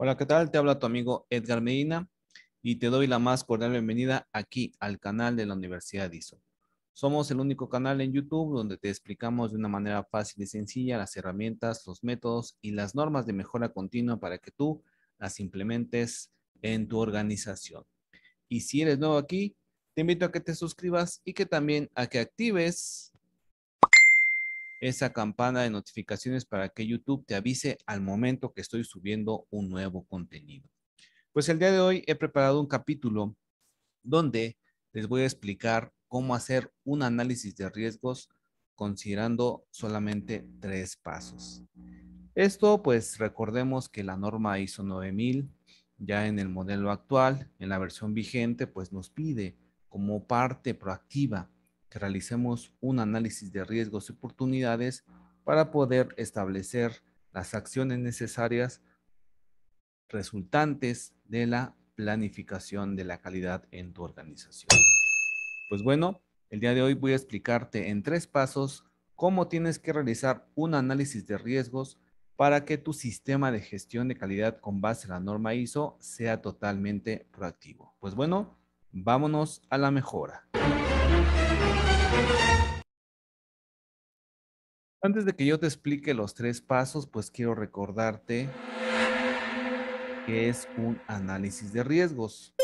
Hola, ¿qué tal? Te habla tu amigo Edgar Medina y te doy la más cordial bienvenida aquí al canal de la Universidad de ISO. Somos el único canal en YouTube donde te explicamos de una manera fácil y sencilla las herramientas, los métodos y las normas de mejora continua para que tú las implementes en tu organización. Y si eres nuevo aquí, te invito a que te suscribas y que también a que actives esa campana de notificaciones para que YouTube te avise al momento que estoy subiendo un nuevo contenido. Pues el día de hoy he preparado un capítulo donde les voy a explicar cómo hacer un análisis de riesgos considerando solamente tres pasos. Esto, pues recordemos que la norma ISO 9000 ya en el modelo actual, en la versión vigente, pues nos pide como parte proactiva que realicemos un análisis de riesgos y oportunidades para poder establecer las acciones necesarias resultantes de la planificación de la calidad en tu organización. Pues bueno, el día de hoy voy a explicarte en tres pasos cómo tienes que realizar un análisis de riesgos para que tu sistema de gestión de calidad con base en la norma ISO sea totalmente proactivo. Pues bueno, vámonos a la mejora. Antes de que yo te explique los tres pasos, pues quiero recordarte que es un análisis de riesgos,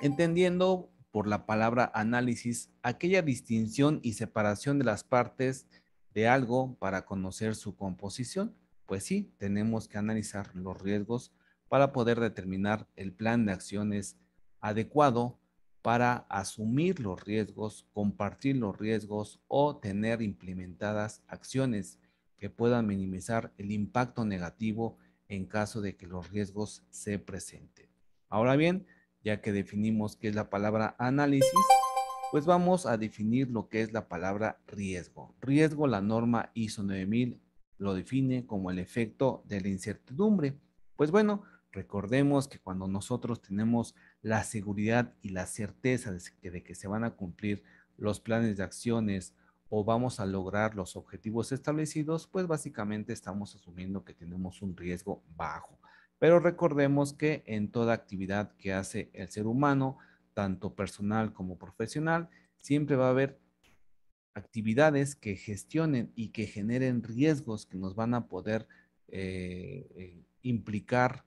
entendiendo por la palabra análisis aquella distinción y separación de las partes de algo para conocer su composición. Pues sí, tenemos que analizar los riesgos para poder determinar el plan de acciones adecuado para asumir los riesgos, compartir los riesgos o tener implementadas acciones que puedan minimizar el impacto negativo en caso de que los riesgos se presenten. Ahora bien, ya que definimos qué es la palabra análisis, pues vamos a definir lo que es la palabra riesgo. Riesgo, la norma ISO 9000 lo define como el efecto de la incertidumbre. Pues bueno, recordemos que cuando nosotros tenemos la seguridad y la certeza de que, se van a cumplir los planes de acciones o vamos a lograr los objetivos establecidos, pues básicamente estamos asumiendo que tenemos un riesgo bajo. Pero recordemos que en toda actividad que hace el ser humano, tanto personal como profesional, siempre va a haber actividades que gestionen y que generen riesgos que nos van a poder eh, eh, implicar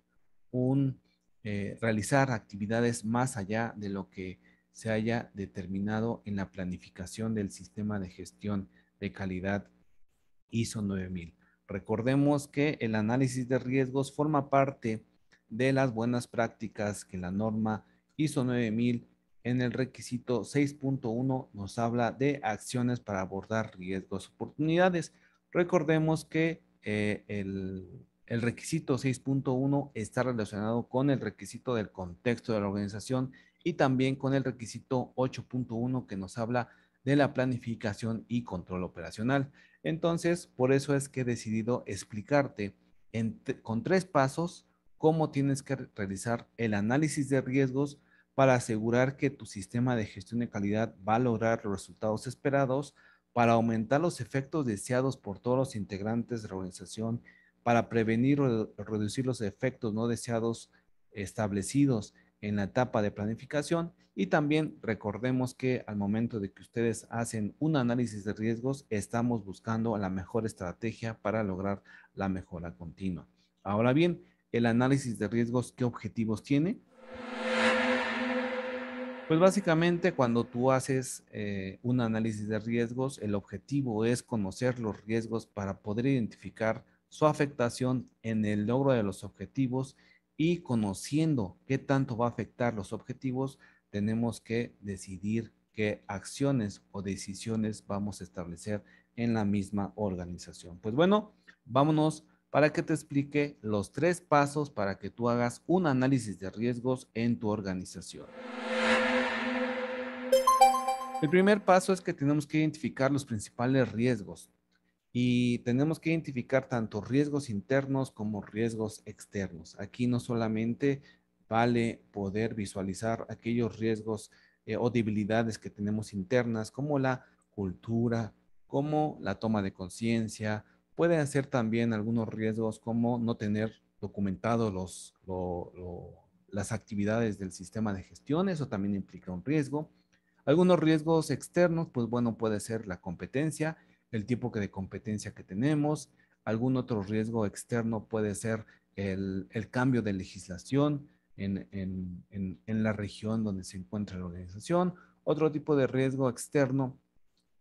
un eh, realizar actividades más allá de lo que se haya determinado en la planificación del sistema de gestión de calidad ISO 9000. Recordemos que el análisis de riesgos forma parte de las buenas prácticas que la norma ISO 9000 en el requisito 6.1 nos habla de acciones para abordar riesgos, oportunidades. Recordemos que eh, el el requisito 6.1 está relacionado con el requisito del contexto de la organización y también con el requisito 8.1 que nos habla de la planificación y control operacional. Entonces, por eso es que he decidido explicarte con tres pasos cómo tienes que realizar el análisis de riesgos para asegurar que tu sistema de gestión de calidad va a lograr los resultados esperados para aumentar los efectos deseados por todos los integrantes de la organización para prevenir o reducir los efectos no deseados establecidos en la etapa de planificación y también recordemos que al momento de que ustedes hacen un análisis de riesgos, estamos buscando la mejor estrategia para lograr la mejora continua. Ahora bien, el análisis de riesgos, ¿qué objetivos tiene? Pues básicamente cuando tú haces eh, un análisis de riesgos, el objetivo es conocer los riesgos para poder identificar su afectación en el logro de los objetivos y conociendo qué tanto va a afectar los objetivos, tenemos que decidir qué acciones o decisiones vamos a establecer en la misma organización. Pues bueno, vámonos para que te explique los tres pasos para que tú hagas un análisis de riesgos en tu organización. El primer paso es que tenemos que identificar los principales riesgos y tenemos que identificar tanto riesgos internos como riesgos externos. Aquí no solamente vale poder visualizar aquellos riesgos eh, o debilidades que tenemos internas, como la cultura, como la toma de conciencia, pueden ser también algunos riesgos como no tener documentado los, las actividades del sistema de gestión, eso también implica un riesgo. Algunos riesgos externos, pues bueno, puede ser la competencia, el tipo de competencia que tenemos, algún otro riesgo externo puede ser el, cambio de legislación en, la región donde se encuentra la organización. Otro tipo de riesgo externo,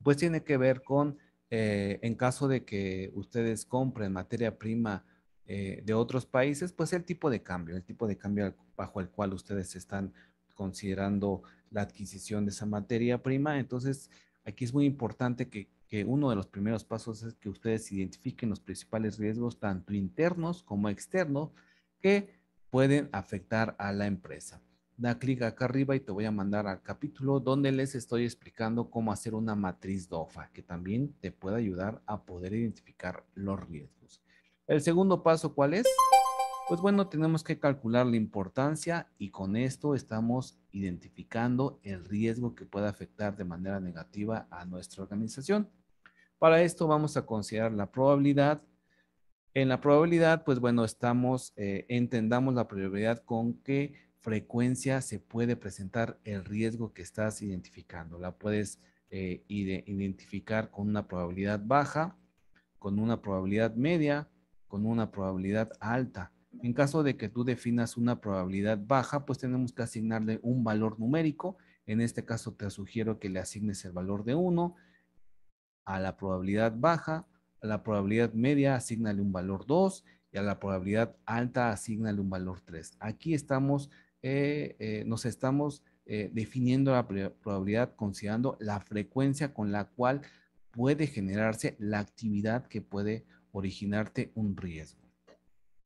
pues tiene que ver con, eh, en caso de que ustedes compren materia prima eh, de otros países, pues el tipo de cambio, el tipo de cambio bajo el cual ustedes están considerando la adquisición de esa materia prima. Entonces, aquí es muy importante que que uno de los primeros pasos es que ustedes identifiquen los principales riesgos, tanto internos como externos, que pueden afectar a la empresa. Da clic acá arriba y te voy a mandar al capítulo donde les estoy explicando cómo hacer una matriz DOFA, que también te puede ayudar a poder identificar los riesgos. El segundo paso, ¿cuál es? Pues bueno, tenemos que calcular la importancia y con esto estamos identificando el riesgo que pueda afectar de manera negativa a nuestra organización. Para esto vamos a considerar la probabilidad. En la probabilidad, pues bueno, estamos, eh, entendamos la probabilidad con qué frecuencia se puede presentar el riesgo que estás identificando. La puedes eh, identificar con una probabilidad baja, con una probabilidad media, con una probabilidad alta. En caso de que tú definas una probabilidad baja, pues tenemos que asignarle un valor numérico. En este caso te sugiero que le asignes el valor de 1 a la probabilidad baja, a la probabilidad media asignale un valor 2 y a la probabilidad alta asignale un valor 3. Aquí estamos, eh, eh, nos estamos eh, definiendo la probabilidad considerando la frecuencia con la cual puede generarse la actividad que puede originarte un riesgo.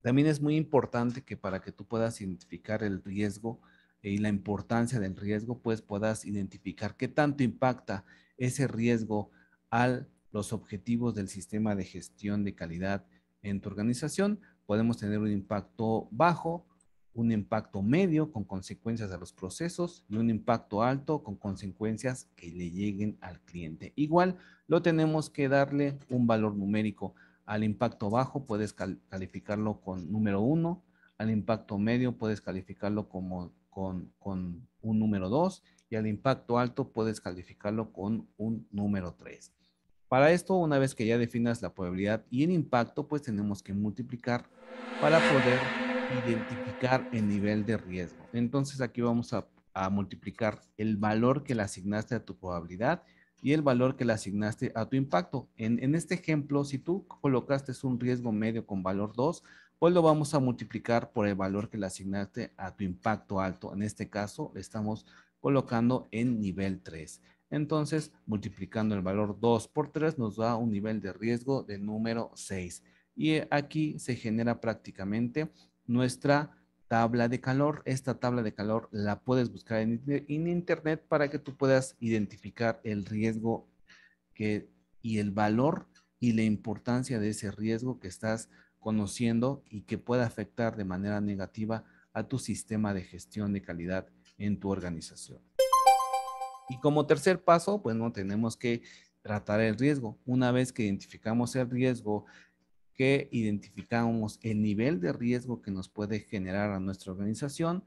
También es muy importante que para que tú puedas identificar el riesgo y la importancia del riesgo, pues puedas identificar qué tanto impacta ese riesgo a los objetivos del sistema de gestión de calidad en tu organización, podemos tener un impacto bajo, un impacto medio con consecuencias a los procesos y un impacto alto con consecuencias que le lleguen al cliente. Igual lo tenemos que darle un valor numérico. Al impacto bajo puedes calificarlo con número uno al impacto medio puedes calificarlo como con, con un número 2 y al impacto alto puedes calificarlo con un número 3. Para esto, una vez que ya definas la probabilidad y el impacto, pues tenemos que multiplicar para poder identificar el nivel de riesgo. Entonces aquí vamos a, multiplicar el valor que le asignaste a tu probabilidad y el valor que le asignaste a tu impacto. En, este ejemplo, si tú colocaste un riesgo medio con valor 2, pues lo vamos a multiplicar por el valor que le asignaste a tu impacto alto. En este caso, estamos colocando en nivel 3. Entonces, multiplicando el valor 2 por 3 nos da un nivel de riesgo de número 6. Y eh, aquí se genera prácticamente nuestra tabla de calor. Esta tabla de calor la puedes buscar en, internet para que tú puedas identificar el riesgo y el valor y la importancia de ese riesgo que estás conociendo y que pueda afectar de manera negativa a tu sistema de gestión de calidad en tu organización. Y como tercer paso, pues no tenemos que tratar el riesgo. Una vez que identificamos el riesgo, que identificamos el nivel de riesgo que nos puede generar a nuestra organización,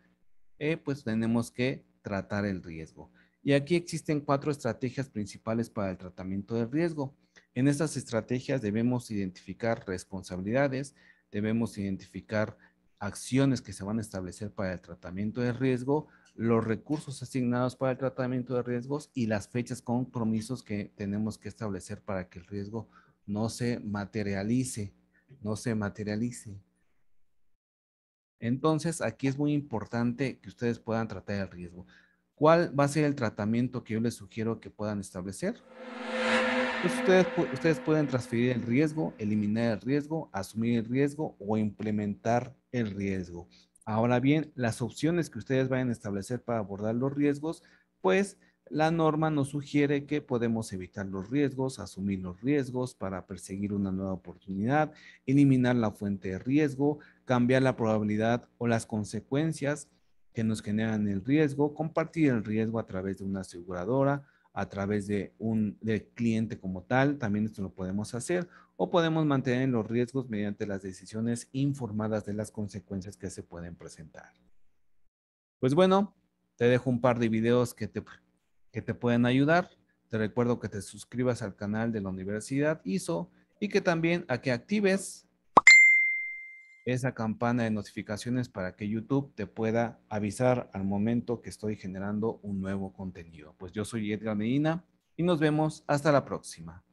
eh, pues tenemos que tratar el riesgo. Y aquí existen cuatro estrategias principales para el tratamiento de riesgo. En estas estrategias debemos identificar responsabilidades, debemos identificar acciones que se van a establecer para el tratamiento de riesgo, los recursos asignados para el tratamiento de riesgos y las fechas compromisos que tenemos que establecer para que el riesgo no se materialice, no se materialice. Entonces, aquí es muy importante que ustedes puedan tratar el riesgo. ¿Cuál va a ser el tratamiento que yo les sugiero que puedan establecer? Pues ustedes pueden transferir el riesgo, eliminar el riesgo, asumir el riesgo o implementar el riesgo. Ahora bien, las opciones que ustedes vayan a establecer para abordar los riesgos, pues la norma nos sugiere que podemos evitar los riesgos, asumir los riesgos para perseguir una nueva oportunidad, eliminar la fuente de riesgo, cambiar la probabilidad o las consecuencias que nos generan el riesgo, compartir el riesgo a través de una aseguradora, a través de un, del cliente como tal, también esto lo podemos hacer, o podemos mantener los riesgos mediante las decisiones informadas de las consecuencias que se pueden presentar. Pues bueno, te dejo un par de videos que te, que te pueden ayudar. Te recuerdo que te suscribas al canal de la Universidad ISO y que también a que actives esa campana de notificaciones para que YouTube te pueda avisar al momento que estoy generando un nuevo contenido. Pues yo soy Edgar Medina y nos vemos hasta la próxima.